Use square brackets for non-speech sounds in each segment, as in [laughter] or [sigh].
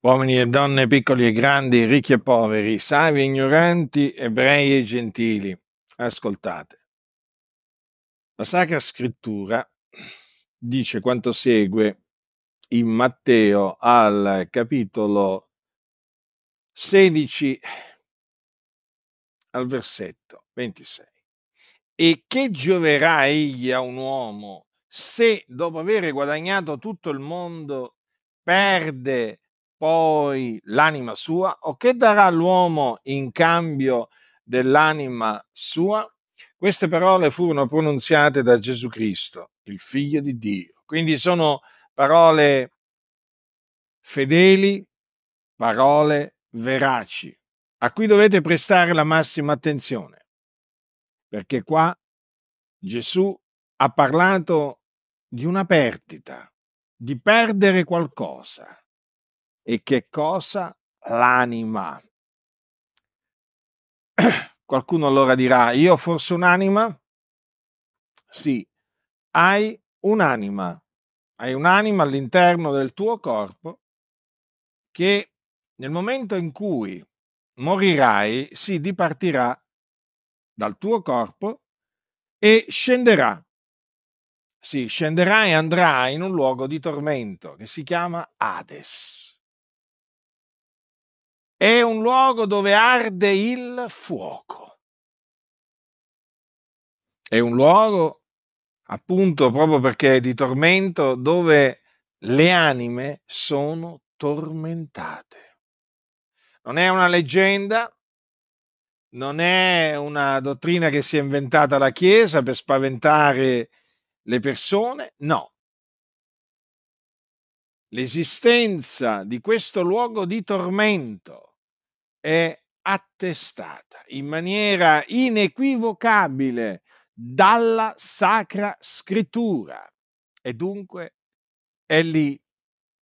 uomini e donne, piccoli e grandi, ricchi e poveri, savi e ignoranti, ebrei e gentili. Ascoltate. La Sacra Scrittura dice quanto segue in Matteo al capitolo 16 al versetto 26. E che gioverà egli a un uomo se dopo aver guadagnato tutto il mondo perde poi l'anima sua o che darà l'uomo in cambio dell'anima sua? Queste parole furono pronunziate da Gesù Cristo, il figlio di Dio. Quindi sono parole fedeli, parole veraci, a cui dovete prestare la massima attenzione, perché qua Gesù ha parlato di una perdita, di perdere qualcosa e che cosa? L'anima. [clears throat] Qualcuno allora dirà, io forse un'anima? Sì, hai un'anima. Hai un'anima all'interno del tuo corpo che nel momento in cui morirai si dipartirà dal tuo corpo e scenderà. Sì, scenderà e andrà in un luogo di tormento che si chiama Hades. È un luogo dove arde il fuoco. È un luogo, appunto, proprio perché è di tormento, dove le anime sono tormentate. Non è una leggenda, non è una dottrina che si è inventata la Chiesa per spaventare le persone, no. L'esistenza di questo luogo di tormento è attestata in maniera inequivocabile dalla Sacra Scrittura. E dunque è lì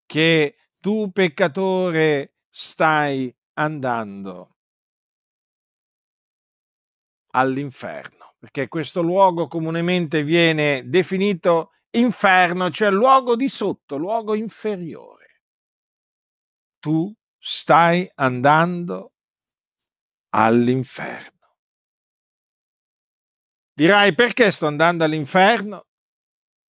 che tu peccatore stai andando all'inferno, perché questo luogo comunemente viene definito inferno, cioè luogo di sotto, luogo inferiore. Tu stai andando all'inferno. Dirai perché sto andando all'inferno?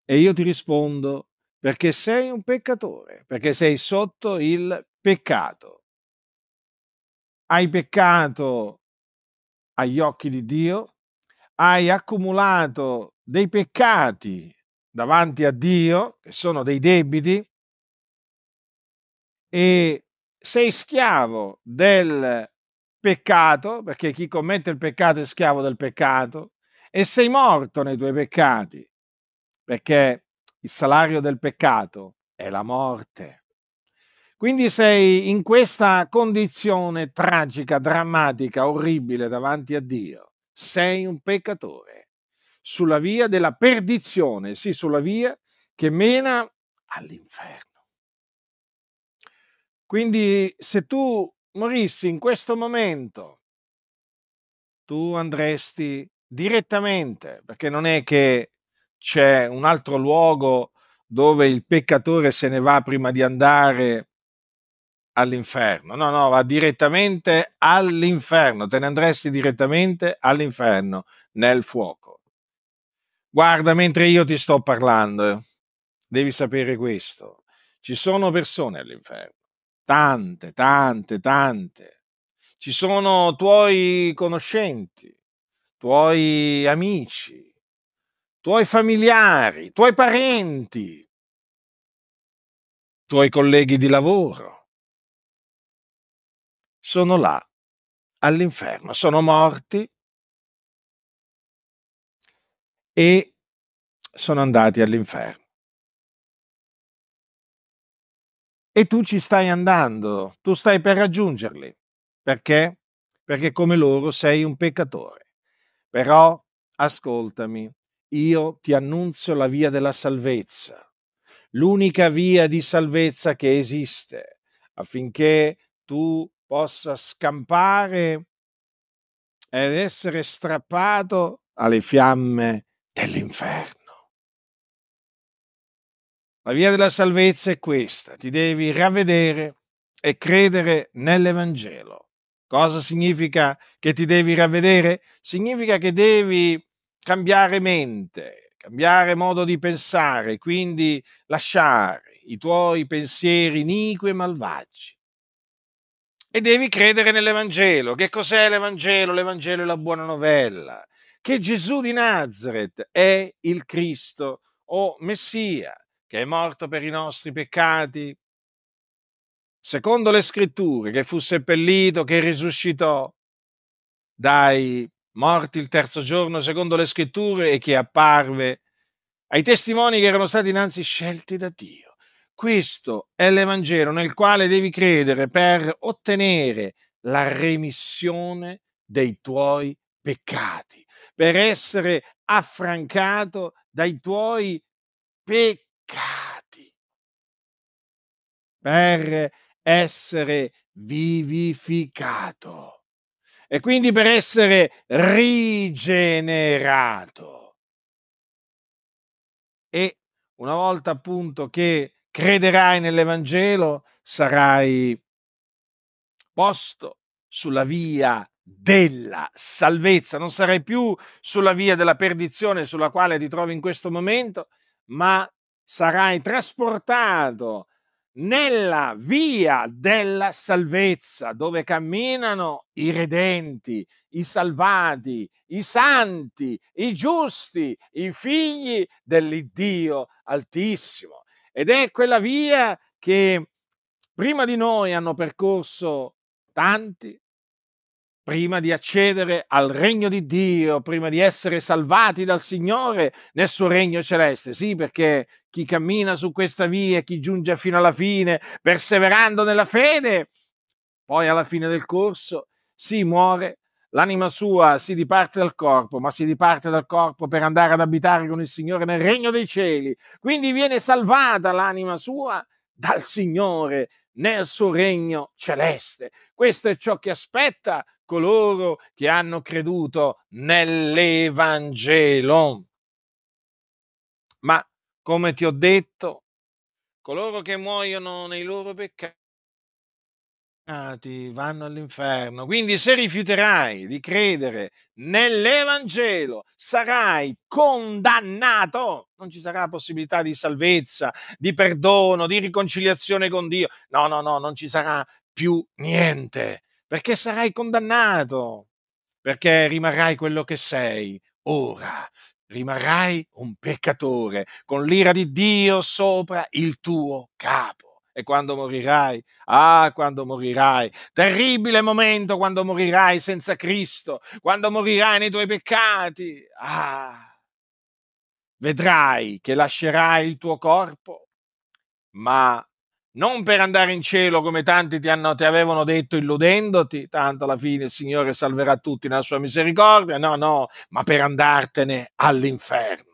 E io ti rispondo perché sei un peccatore, perché sei sotto il peccato. Hai peccato agli occhi di Dio, hai accumulato dei peccati davanti a Dio, che sono dei debiti, e sei schiavo del peccato, perché chi commette il peccato è schiavo del peccato, e sei morto nei tuoi peccati, perché il salario del peccato è la morte. Quindi sei in questa condizione tragica, drammatica, orribile davanti a Dio. Sei un peccatore sulla via della perdizione, sì, sulla via che mena all'inferno. Quindi se tu morissi in questo momento, tu andresti direttamente, perché non è che c'è un altro luogo dove il peccatore se ne va prima di andare all'inferno. No, no, va direttamente all'inferno, te ne andresti direttamente all'inferno, nel fuoco. Guarda, mentre io ti sto parlando, devi sapere questo. Ci sono persone all'inferno tante, tante, tante. Ci sono tuoi conoscenti, tuoi amici, tuoi familiari, tuoi parenti, tuoi colleghi di lavoro. Sono là all'inferno, sono morti e sono andati all'inferno. e tu ci stai andando, tu stai per raggiungerli. Perché? Perché come loro sei un peccatore. Però ascoltami, io ti annunzio la via della salvezza, l'unica via di salvezza che esiste, affinché tu possa scampare ed essere strappato alle fiamme dell'inferno. La via della salvezza è questa, ti devi ravvedere e credere nell'Evangelo. Cosa significa che ti devi ravvedere? Significa che devi cambiare mente, cambiare modo di pensare, quindi lasciare i tuoi pensieri iniqui e malvagi. E devi credere nell'Evangelo. Che cos'è l'Evangelo? L'Evangelo è la buona novella. Che Gesù di Nazareth è il Cristo o Messia che è morto per i nostri peccati, secondo le scritture, che fu seppellito, che risuscitò dai morti il terzo giorno, secondo le scritture, e che apparve ai testimoni che erano stati innanzi scelti da Dio. Questo è l'Evangelo nel quale devi credere per ottenere la remissione dei tuoi peccati, per essere affrancato dai tuoi peccati peccati per essere vivificato e quindi per essere rigenerato. E una volta appunto che crederai nell'Evangelo, sarai posto sulla via della salvezza, non sarai più sulla via della perdizione sulla quale ti trovi in questo momento, ma sarai trasportato nella via della salvezza dove camminano i redenti, i salvati, i santi, i giusti, i figli dell'Iddio Altissimo. Ed è quella via che prima di noi hanno percorso tanti prima di accedere al regno di Dio, prima di essere salvati dal Signore nel suo regno celeste. Sì, perché chi cammina su questa via, chi giunge fino alla fine, perseverando nella fede, poi alla fine del corso si muore. L'anima sua si diparte dal corpo, ma si diparte dal corpo per andare ad abitare con il Signore nel regno dei cieli. Quindi viene salvata l'anima sua dal Signore nel suo regno celeste. Questo è ciò che aspetta coloro che hanno creduto nell'Evangelo. Ma come ti ho detto, coloro che muoiono nei loro peccati, vanno all'inferno. Quindi se rifiuterai di credere nell'Evangelo, sarai condannato. Non ci sarà possibilità di salvezza, di perdono, di riconciliazione con Dio. No, no, no, non ci sarà più niente, perché sarai condannato, perché rimarrai quello che sei ora. Rimarrai un peccatore con l'ira di Dio sopra il tuo capo e quando morirai, ah, quando morirai, terribile momento quando morirai senza Cristo, quando morirai nei tuoi peccati, ah, vedrai che lascerai il tuo corpo, ma non per andare in cielo come tanti ti, hanno, ti avevano detto illudendoti, tanto alla fine il Signore salverà tutti nella sua misericordia, no, no, ma per andartene all'inferno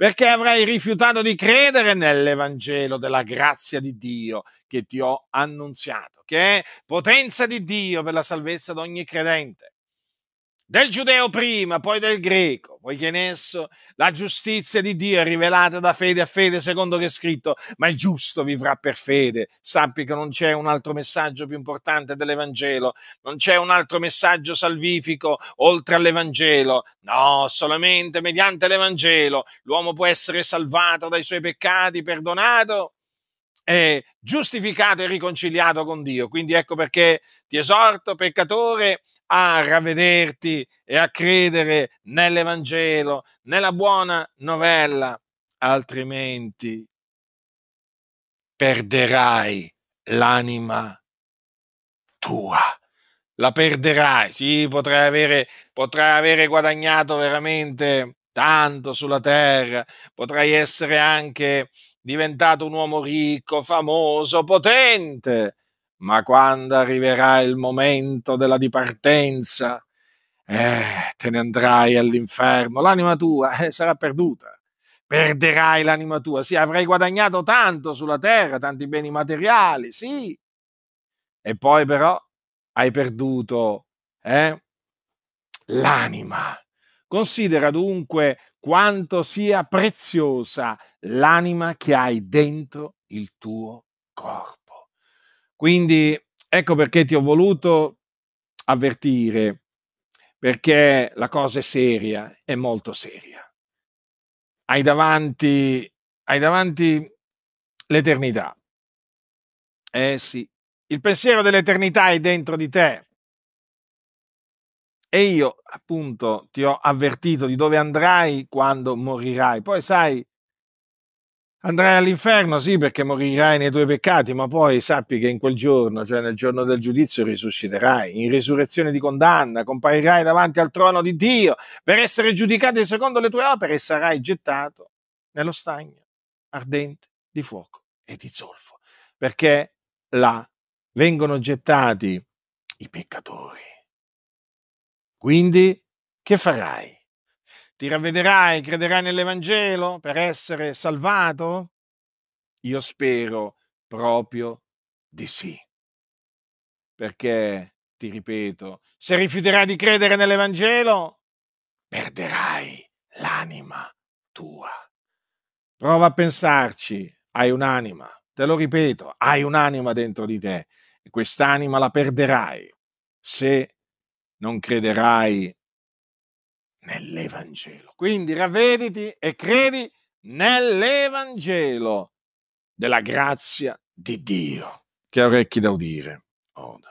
perché avrai rifiutato di credere nell'Evangelo della grazia di Dio che ti ho annunziato, che è potenza di Dio per la salvezza di ogni credente del giudeo prima, poi del greco, poiché in esso la giustizia di Dio è rivelata da fede a fede, secondo che è scritto, ma il giusto vivrà per fede. Sappi che non c'è un altro messaggio più importante dell'Evangelo, non c'è un altro messaggio salvifico oltre all'Evangelo. No, solamente mediante l'Evangelo l'uomo può essere salvato dai suoi peccati, perdonato eh, giustificato e riconciliato con Dio. Quindi ecco perché ti esorto, peccatore, a ravvederti e a credere nell'Evangelo, nella buona novella, altrimenti perderai l'anima tua. La perderai, sì, potrai avere, potrai avere guadagnato veramente tanto sulla terra, potrai essere anche diventato un uomo ricco, famoso, potente, ma quando arriverà il momento della dipartenza, eh, te ne andrai all'inferno, l'anima tua eh, sarà perduta. Perderai l'anima tua, sì, avrai guadagnato tanto sulla terra, tanti beni materiali, sì, e poi però hai perduto eh, l'anima, Considera dunque quanto sia preziosa l'anima che hai dentro il tuo corpo. Quindi ecco perché ti ho voluto avvertire, perché la cosa è seria, è molto seria. Hai davanti, hai davanti l'eternità. Eh sì, il pensiero dell'eternità è dentro di te e io appunto ti ho avvertito di dove andrai quando morirai. Poi sai, andrai all'inferno, sì, perché morirai nei tuoi peccati, ma poi sappi che in quel giorno, cioè nel giorno del giudizio, risusciterai, in risurrezione di condanna, comparirai davanti al trono di Dio per essere giudicato secondo le tue opere e sarai gettato nello stagno ardente di fuoco e di zolfo, perché là vengono gettati i peccatori quindi, che farai? Ti ravvederai, crederai nell'Evangelo per essere salvato? Io spero proprio di sì. Perché, ti ripeto, se rifiuterai di credere nell'Evangelo, perderai l'anima tua. Prova a pensarci, hai un'anima, te lo ripeto, hai un'anima dentro di te e quest'anima la perderai se non crederai nell'Evangelo. Quindi ravvediti e credi nell'Evangelo della grazia di Dio. Che orecchi da udire. Oda.